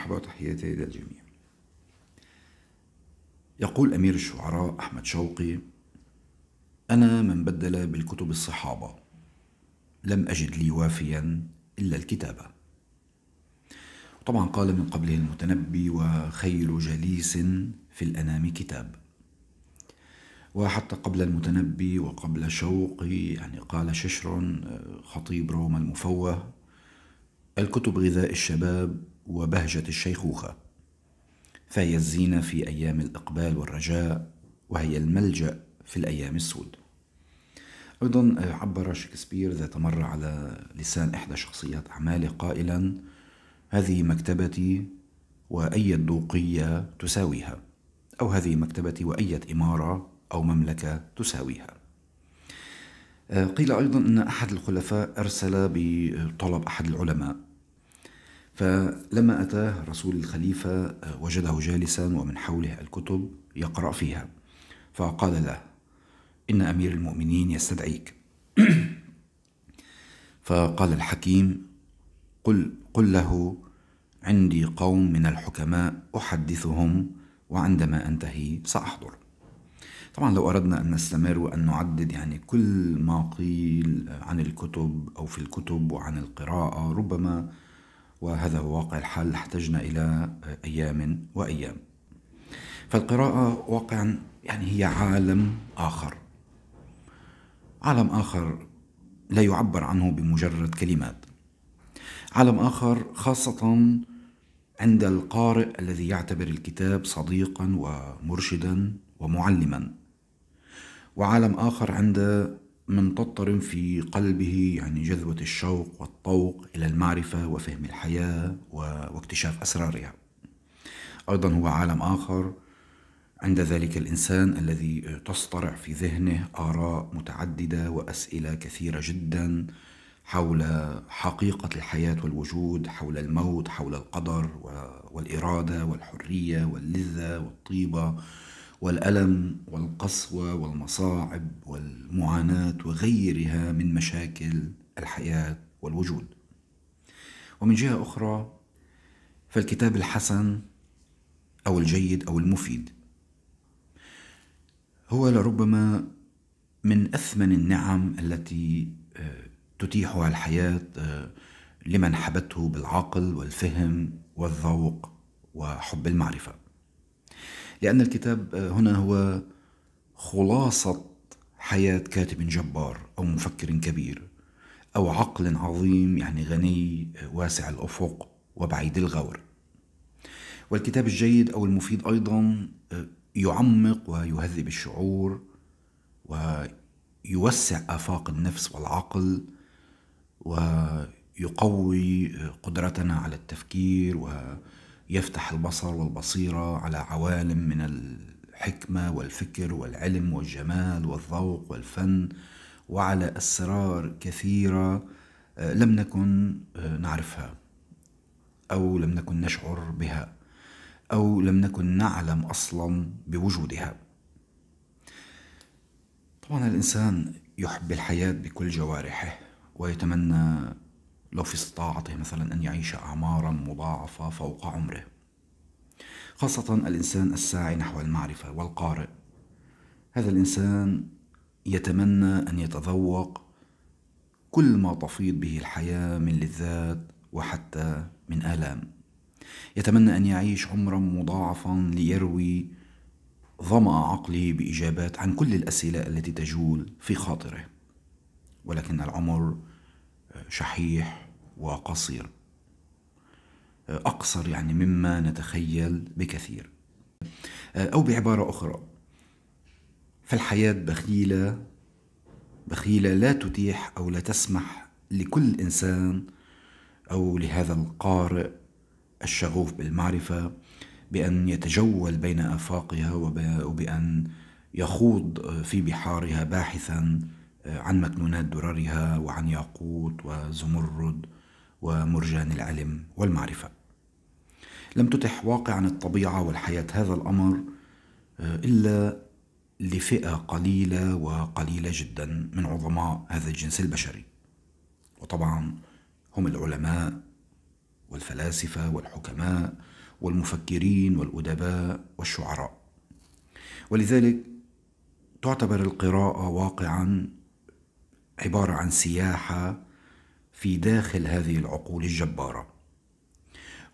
مرحبا وتحياتي للجميع يقول أمير الشعراء أحمد شوقي أنا من بدل بالكتب الصحابة لم أجد لي وافيا إلا الكتابة طبعا قال من قبله المتنبي وخير جليس في الأنام كتاب وحتى قبل المتنبي وقبل شوقي يعني قال ششر خطيب روما المفوه الكتب غذاء الشباب وبهجة الشيخوخة فهي الزينة في أيام الإقبال والرجاء وهي الملجأ في الأيام السود أيضا آه، عبر شكسبير ذات مرة على لسان إحدى شخصيات أعماله قائلا هذه مكتبتي وأي دوقية تساويها أو هذه مكتبتي وأية إمارة أو مملكة تساويها آه، قيل أيضا أن أحد الخلفاء أرسل بطلب أحد العلماء فلما أتاه رسول الخليفة آه، وجده جالسا ومن حوله الكتب يقرأ فيها فقال له إن أمير المؤمنين يستدعيك فقال الحكيم قل, قل له عندي قوم من الحكماء أحدثهم وعندما أنتهي سأحضر طبعا لو أردنا أن نستمر وأن نعدد يعني كل ما قيل عن الكتب أو في الكتب وعن القراءة ربما وهذا هو واقع الحال احتجنا إلى أيام وأيام فالقراءة واقعا يعني هي عالم آخر عالم آخر لا يعبر عنه بمجرد كلمات عالم آخر خاصة عند القارئ الذي يعتبر الكتاب صديقا ومرشدا ومعلما وعالم آخر عند من تضطرم في قلبه يعني جذوة الشوق والطوق إلى المعرفة وفهم الحياة واكتشاف أسرارها أيضا هو عالم آخر عند ذلك الإنسان الذي تصطرع في ذهنه آراء متعددة وأسئلة كثيرة جدا حول حقيقة الحياة والوجود حول الموت حول القدر والإرادة والحرية واللذة والطيبة والألم والقسوة والمصاعب والمعاناة وغيرها من مشاكل الحياة والوجود. ومن جهة أخرى فالكتاب الحسن أو الجيد أو المفيد هو لربما من أثمن النعم التي آه، تتيحها الحياة آه، لمن حبته بالعقل والفهم والذوق وحب المعرفة. لأن الكتاب آه، هنا هو خلاصة حياة كاتب جبار أو مفكر كبير أو عقل عظيم يعني غني آه، واسع الأفق وبعيد الغور والكتاب الجيد أو المفيد أيضا آه، يعمق ويهذب الشعور ويوسع آفاق النفس والعقل ويقوي قدرتنا على التفكير و يفتح البصر والبصيرة على عوالم من الحكمة والفكر والعلم والجمال والذوق والفن وعلى أسرار كثيرة آه، لم نكن آه، نعرفها أو لم نكن نشعر بها أو لم نكن نعلم أصلا بوجودها طبعا الإنسان يحب الحياة بكل جوارحه ويتمنى لو في استطاعته مثلا أن يعيش أعمارا مضاعفة فوق عمره خاصة الإنسان الساعي نحو المعرفة والقارئ هذا الإنسان يتمنى أن يتذوق كل ما تفيض به الحياة من لذات وحتى من آلام يتمنى أن يعيش عمرا مضاعفا ليروي ظمأ عقلي بإجابات عن كل الأسئلة التي تجول في خاطره ولكن العمر شحيح وقصير أقصر يعني مما نتخيل بكثير أو بعبارة أخرى فالحياة بخيلة بخيلة لا تتيح أو لا تسمح لكل إنسان أو لهذا القارئ الشغوف بالمعرفة بأن يتجول بين آفاقها وبأن يخوض في بحارها باحثا آه، عن مكنونات دررها وعن ياقوت وزمرد ومرجان العلم والمعرفة لم تتح واقعا الطبيعة والحياة هذا الأمر آه، إلا لفئة قليلة وقليلة جدا من عظماء هذا الجنس البشري وطبعا هم العلماء والفلاسفة والحكماء والمفكرين والأدباء والشعراء ولذلك تعتبر القراءة واقعا عباره عن سياحه في داخل هذه العقول الجباره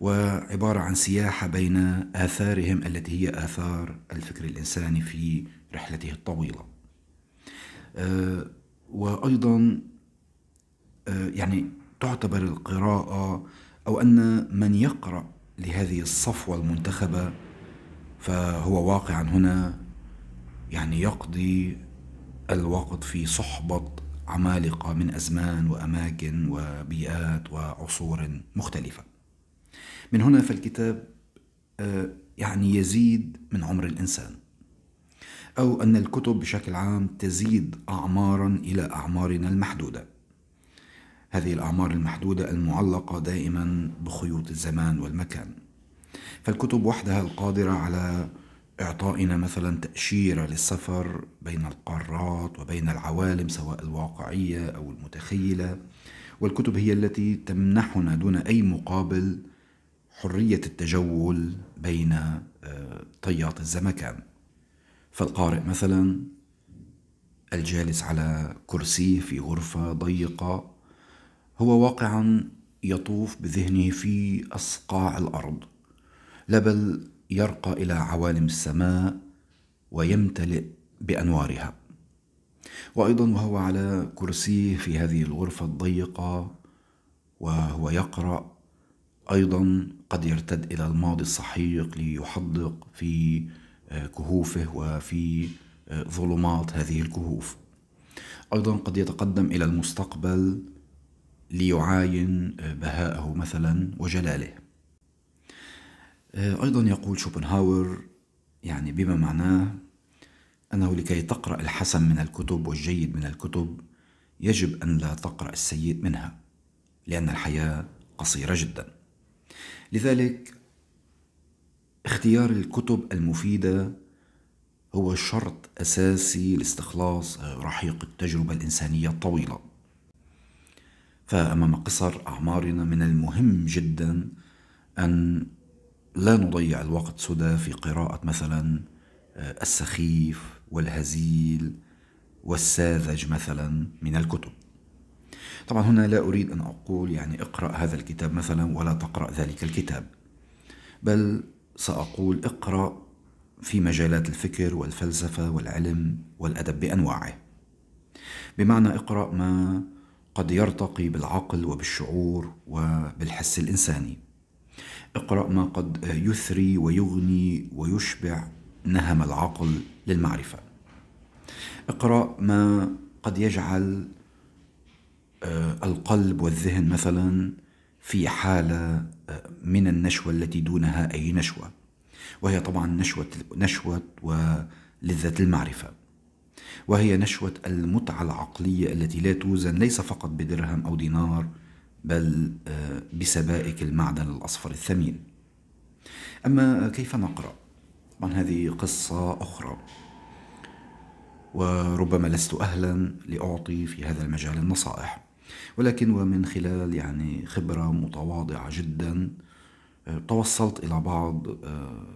وعباره عن سياحه بين اثارهم التي هي اثار الفكر الانساني في رحلته الطويله آه، وايضا آه، يعني تعتبر القراءه او ان من يقرا لهذه الصفوه المنتخبه فهو واقعا هنا يعني يقضي الوقت في صحبه عمالقة من أزمان وأماكن وبيئات وعصور مختلفة من هنا فالكتاب آه، يعني يزيد من عمر الإنسان أو أن الكتب بشكل عام تزيد أعمارا إلى أعمارنا المحدودة هذه الأعمار المحدودة المعلقة دائما بخيوط الزمان والمكان فالكتب وحدها القادرة على إعطائنا مثلا تأشيرة للسفر بين القارات وبين العوالم سواء الواقعية أو المتخيلة والكتب هي التي تمنحنا دون أي مقابل حرية التجول بين آه، طيات الزمكان فالقارئ مثلا الجالس على كرسيه في غرفة ضيقة هو واقعا يطوف بذهنه في أصقاع الأرض لا بل يرقى الى عوالم السماء ويمتلئ بانوارها وايضا وهو على كرسيه في هذه الغرفه الضيقه وهو يقرا ايضا قد يرتد الى الماضي السحيق ليحدق في آه، كهوفه وفي آه، ظلمات هذه الكهوف ايضا قد يتقدم الى المستقبل ليعاين آه، بهاءه مثلا وجلاله آه، أيضا يقول شوبنهاور يعني بما معناه أنه لكي تقرأ الحسن من الكتب والجيد من الكتب يجب أن لا تقرأ السيء منها لأن الحياة قصيرة جدا لذلك اختيار الكتب المفيدة هو شرط أساسي لاستخلاص رحيق التجربة الإنسانية الطويلة فأمام قصر أعمارنا من المهم جدا أن لا نضيع الوقت سدى في قراءة مثلا آه، السخيف والهزيل والساذج مثلا من الكتب طبعا هنا لا أريد أن أقول يعني اقرأ هذا الكتاب مثلا ولا تقرأ ذلك الكتاب بل سأقول اقرأ في مجالات الفكر والفلسفة والعلم والأدب بأنواعه بمعنى اقرأ ما قد يرتقي بالعقل وبالشعور وبالحس الإنساني اقرأ ما قد يثري ويغني ويشبع نهم العقل للمعرفة اقرأ ما قد يجعل آه، القلب والذهن مثلا في حالة آه، من النشوة التي دونها أي نشوة وهي طبعا نشوة, نشوة ولذة المعرفة وهي نشوة المتعة العقلية التي لا توزن ليس فقط بدرهم أو دينار بل آه، بسبائك المعدن الأصفر الثمين أما كيف نقرأ؟ طبعا هذه قصة أخرى وربما لست أهلا لأعطي في هذا المجال النصائح ولكن ومن خلال يعني خبرة متواضعة جدا آه، توصلت إلى بعض آه،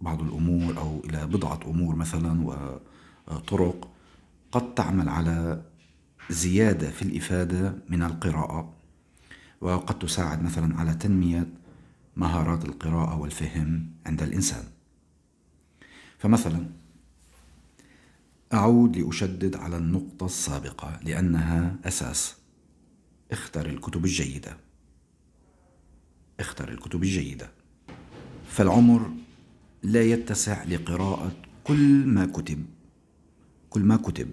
بعض الأمور أو إلى بضعة أمور مثلا وطرق قد تعمل على زيادة في الإفادة من القراءة وقد تساعد مثلا على تنمية مهارات القراءة والفهم عند الإنسان فمثلا أعود لأشدد على النقطة السابقة لأنها أساس اختر الكتب الجيدة اختر الكتب الجيدة فالعمر لا يتسع لقراءة كل ما كتب كل ما كتب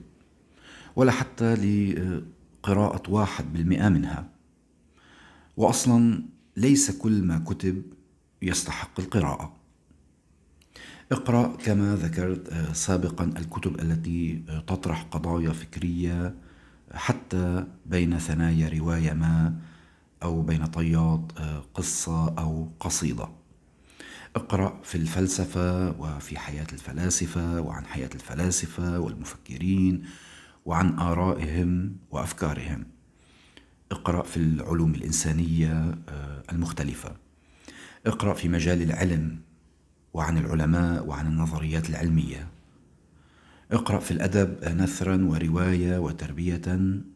ولا حتى لقراءة واحد بالمئة منها واصلا ليس كل ما كتب يستحق القراءه اقرا كما ذكرت آه، سابقا الكتب التي آه، تطرح قضايا فكريه آه، حتى بين ثنايا روايه ما او بين طيات قصه او قصيده اقرا في الفلسفه وفي حياه الفلاسفه وعن حياه الفلاسفه والمفكرين وعن ارائهم وافكارهم اقرأ في العلوم الإنسانية آه، المختلفة اقرأ في مجال العلم وعن العلماء وعن النظريات العلمية اقرأ في الأدب نثرا ورواية وتربية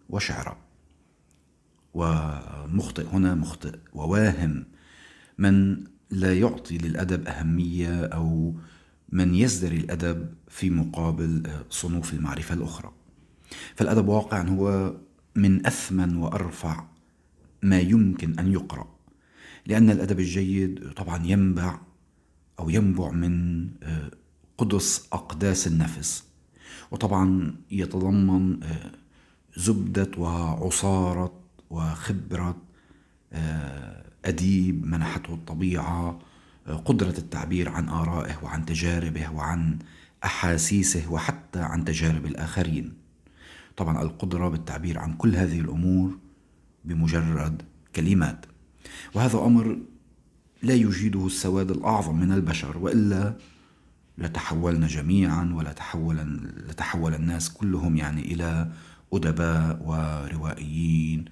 وشعرا ومخطئ هنا مخطئ وواهم من لا يعطي للأدب أهمية أو من يزدري الأدب في مقابل آه، صنوف المعرفة الأخرى فالأدب واقعا هو من أثمن وأرفع ما يمكن أن يقرأ لأن الأدب الجيد طبعا ينبع أو ينبع من آه، قدس أقداس النفس وطبعا يتضمن آه، زبدة وعصارة وخبرة آه، أديب منحته الطبيعة قدرة التعبير عن آرائه وعن تجاربه وعن أحاسيسه وحتى عن تجارب الآخرين طبعا القدرة بالتعبير عن كل هذه الأمور بمجرد كلمات وهذا أمر لا يجيده السواد الأعظم من البشر وإلا لتحولنا جميعا ولتحول لتحول الناس كلهم يعني إلى أدباء وروائيين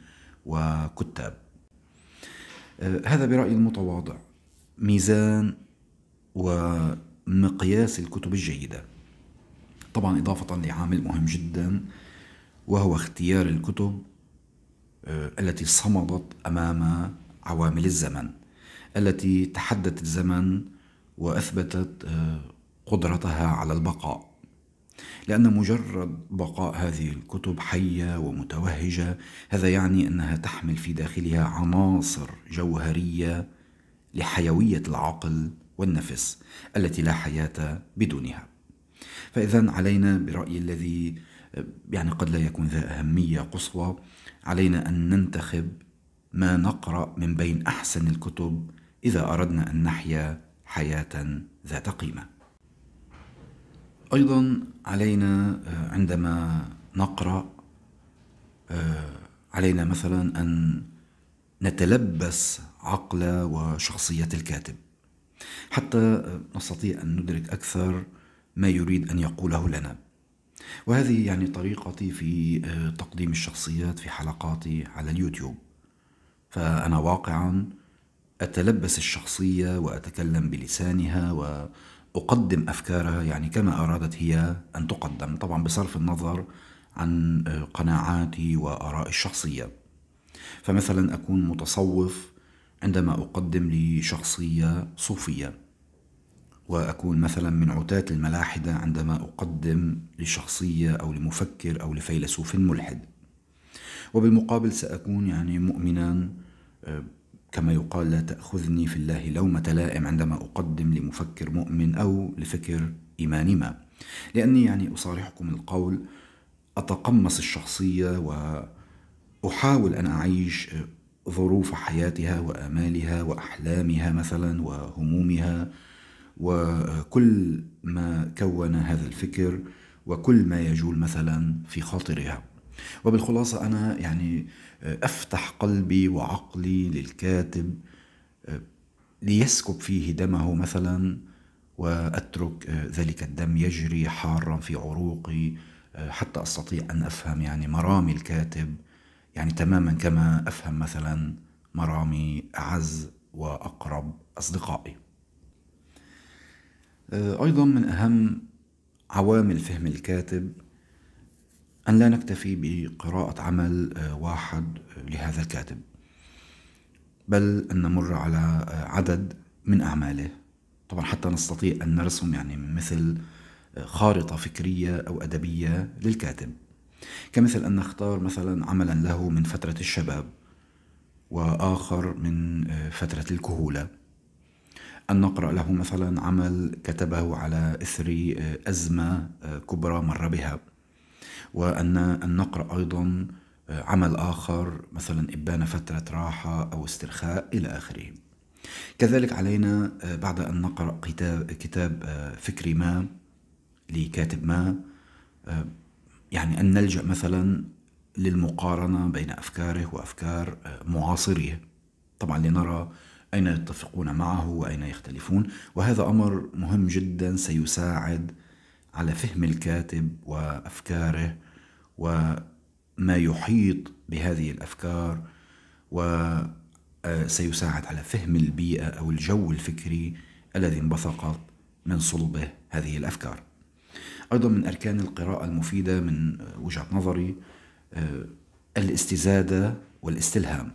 وكتاب آه، هذا برأيي المتواضع ميزان ومقياس الكتب الجيدة طبعا إضافة لعامل مهم جدا وهو اختيار الكتب آه، التي صمدت امام عوامل الزمن التي تحدت الزمن واثبتت آه، قدرتها على البقاء لان مجرد بقاء هذه الكتب حيه ومتوهجه هذا يعني انها تحمل في داخلها عناصر جوهريه لحيويه العقل والنفس التي لا حياه بدونها فاذا علينا برايي الذي يعني قد لا يكون ذا أهمية قصوى علينا أن ننتخب ما نقرأ من بين أحسن الكتب إذا أردنا أن نحيا حياة ذات قيمة. أيضا علينا آه، عندما نقرأ آه، علينا مثلا أن نتلبس عقل وشخصية الكاتب حتى نستطيع أن ندرك أكثر ما يريد أن يقوله لنا وهذه يعني طريقتي في آه، تقديم الشخصيات في حلقاتي على اليوتيوب فأنا واقعا أتلبس الشخصية وأتكلم بلسانها وأقدم أفكارها يعني كما أرادت هي أن تقدم طبعا بصرف النظر عن آه، قناعاتي وآرائي الشخصية فمثلا أكون متصوف عندما أقدم لشخصية صوفية وأكون مثلا من عتاة الملاحدة عندما أقدم لشخصية أو لمفكر أو لفيلسوف ملحد وبالمقابل سأكون يعني مؤمنا آه، كما يقال لا تأخذني في الله لومة لائم عندما أقدم لمفكر مؤمن أو لفكر إيماني ما لأني يعني أصارحكم القول أتقمص الشخصية وأحاول أن أعيش آه، ظروف حياتها وآمالها وأحلامها مثلا وهمومها وكل ما كون هذا الفكر وكل ما يجول مثلا في خاطرها وبالخلاصة أنا يعني آه، أفتح قلبي وعقلي للكاتب آه، ليسكب فيه دمه مثلا وأترك آه، ذلك الدم يجري حارا في عروقي حتى أستطيع أن أفهم يعني مرامي الكاتب يعني تماما كما أفهم مثلا مرامي أعز وأقرب أصدقائي آه، أيضا من أهم عوامل فهم الكاتب أن لا نكتفي بقراءة عمل آه، واحد آه، لهذا الكاتب بل أن نمر على عدد من أعماله طبعا حتى نستطيع أن نرسم يعني مثل خارطة فكرية أو أدبية للكاتب كمثل أن نختار مثلا عملا له من فترة الشباب وآخر من فترة الكهولة أن نقرأ له مثلا عمل كتبه على إثر آه، أزمة آه، كبرى مر بها وأن أن نقرأ أيضا آه، عمل آخر مثلا إبان فترة راحة أو استرخاء إلى آخره كذلك علينا بعد أن نقرأ كتاب, كتاب فكري ما لكاتب ما يعني أن نلجأ مثلا للمقارنة بين أفكاره وأفكار معاصره طبعا لنرى أين يتفقون معه وأين يختلفون وهذا أمر مهم جدا سيساعد على فهم الكاتب وأفكاره وما يحيط بهذه الأفكار وسيساعد آه، على فهم البيئة أو الجو الفكري الذي انبثقت من صلبه هذه الأفكار أيضا من أركان القراءة المفيدة من وجهة نظري آه، الاستزادة والاستلهام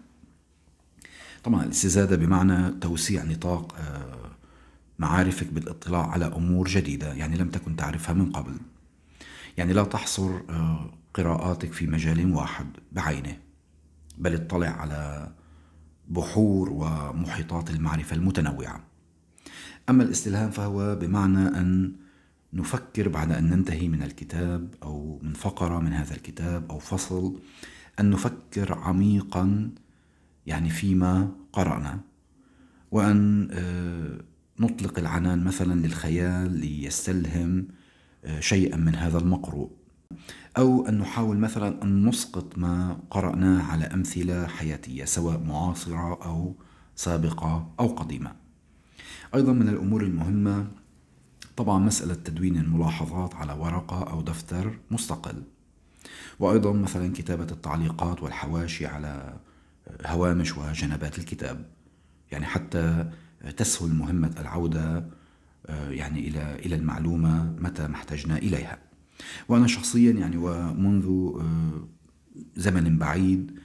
طبعا الاستزادة بمعنى توسيع نطاق آه، معارفك بالاطلاع على أمور جديدة يعني لم تكن تعرفها من قبل يعني لا تحصر آه، قراءاتك في مجال واحد بعينه بل اطلع على بحور ومحيطات المعرفة المتنوعة أما الاستلهام فهو بمعنى أن نفكر بعد أن ننتهي من الكتاب أو من فقرة من هذا الكتاب أو فصل أن نفكر عميقا يعني فيما قرأنا وأن آه، نطلق العنان مثلا للخيال ليستلهم آه، شيئا من هذا المقروء أو أن نحاول مثلا أن نسقط ما قرأناه على أمثلة حياتية سواء معاصرة أو سابقة أو قديمة أيضا من الأمور المهمة طبعا مسألة تدوين الملاحظات على ورقة أو دفتر مستقل وأيضا مثلا كتابة التعليقات والحواشي على هوامش وجنبات الكتاب يعني حتى تسهل مهمة العودة آه، يعني إلى إلى المعلومة متى ما احتجنا إليها وأنا شخصيا يعني ومنذ آه، زمن بعيد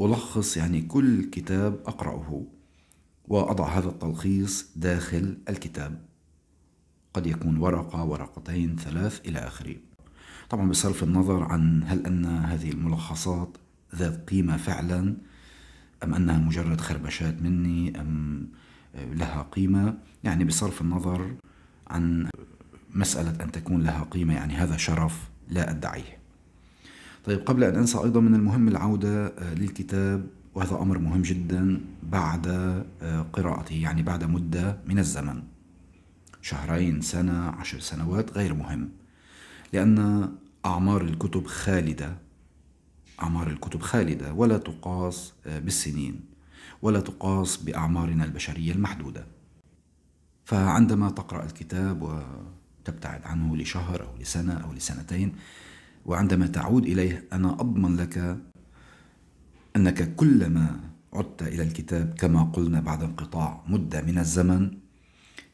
ألخص يعني كل كتاب أقرأه وأضع هذا التلخيص داخل الكتاب قد يكون ورقة ورقتين ثلاث إلى آخره طبعا بصرف النظر عن هل أن هذه الملخصات ذات قيمة فعلا أم أنها مجرد خربشات مني أم آه، لها قيمة يعني بصرف النظر عن مسألة أن تكون لها قيمة يعني هذا شرف لا أدعيه طيب قبل أن أنسى أيضا من المهم العودة آه، للكتاب وهذا أمر مهم جدا بعد آه، قراءته يعني بعد مدة من الزمن شهرين سنة عشر سنوات غير مهم لأن أعمار الكتب خالدة أعمار الكتب خالدة ولا تقاس آه، بالسنين ولا تقاس بأعمارنا البشرية المحدودة فعندما تقرأ الكتاب وتبتعد عنه لشهر أو لسنة أو لسنتين وعندما تعود إليه أنا أضمن لك أنك كلما عدت إلى الكتاب كما قلنا بعد انقطاع مدة من الزمن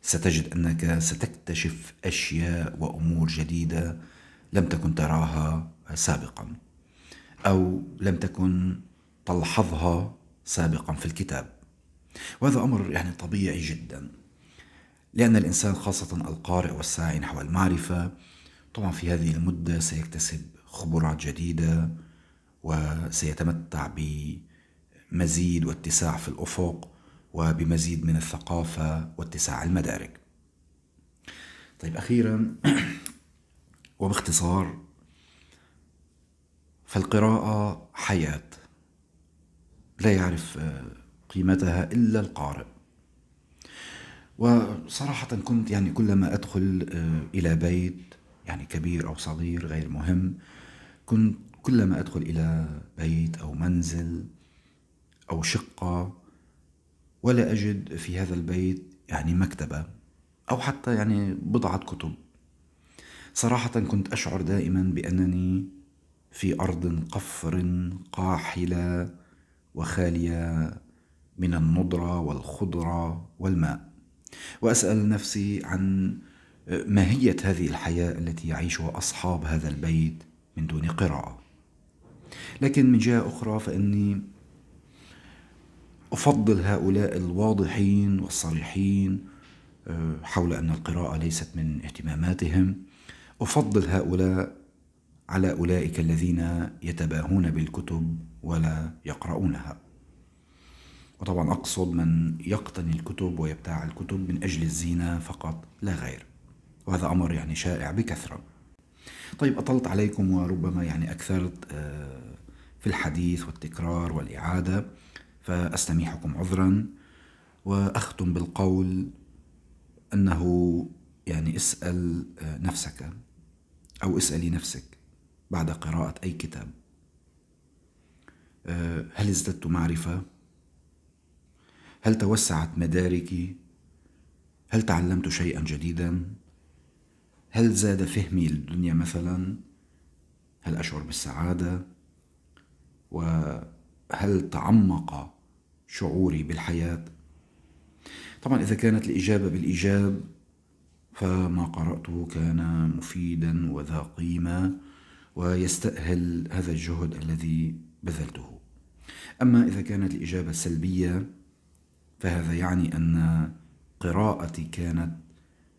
ستجد أنك ستكتشف أشياء وأمور جديدة لم تكن تراها سابقاً أو لم تكن تلحظها سابقا في الكتاب وهذا أمر يعني طبيعي جدا لأن الإنسان خاصة القارئ والساعي نحو المعرفة طبعا في هذه المدة سيكتسب خبرات جديدة وسيتمتع بمزيد واتساع في الأفق وبمزيد من الثقافة واتساع المدارك طيب أخيرا وباختصار فالقراءة حياة لا يعرف آه، قيمتها إلا القارئ وصراحة كنت يعني كلما أدخل آه، إلى بيت يعني كبير أو صغير غير مهم كنت كلما أدخل إلى بيت أو منزل أو شقة ولا أجد في هذا البيت يعني مكتبة أو حتى يعني بضعة كتب صراحة كنت أشعر دائما بأنني في أرض قفر قاحلة وخالية من النضرة والخضرة والماء وأسأل نفسي عن ماهية هذه الحياة التي يعيشها أصحاب هذا البيت من دون قراءة لكن من جهة أخرى فإني أفضل هؤلاء الواضحين والصريحين آه، حول أن القراءة ليست من اهتماماتهم أفضل هؤلاء على أولئك الذين يتباهون بالكتب ولا يقرؤونها وطبعا أقصد من يقتني الكتب ويبتاع الكتب من أجل الزينة فقط لا غير وهذا أمر يعني شائع بكثرة طيب أطلت عليكم وربما يعني أكثرت آه، في الحديث والتكرار والإعادة فأستميحكم عذرا وأختم بالقول أنه يعني اسأل آه، نفسك أو اسألي نفسك بعد قراءة أي كتاب آه، هل ازددت معرفة؟ هل توسعت مداركي؟ هل تعلمت شيئا جديدا؟ هل زاد فهمي للدنيا مثلا؟ هل أشعر بالسعادة؟ وهل تعمق شعوري بالحياة؟ طبعا إذا كانت الإجابة بالإيجاب فما قرأته كان مفيدا وذا قيمة ويستأهل هذا الجهد الذي بذلته أما إذا كانت الإجابة سلبية فهذا يعني أن قراءتي كانت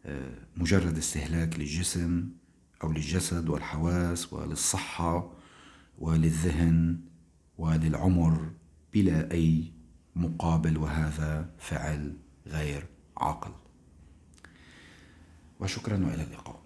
آه، مجرد استهلاك للجسم أو للجسد والحواس وللصحة وللذهن وللعمر بلا أي مقابل وهذا فعل غير عاقل وشكرا والى اللقاء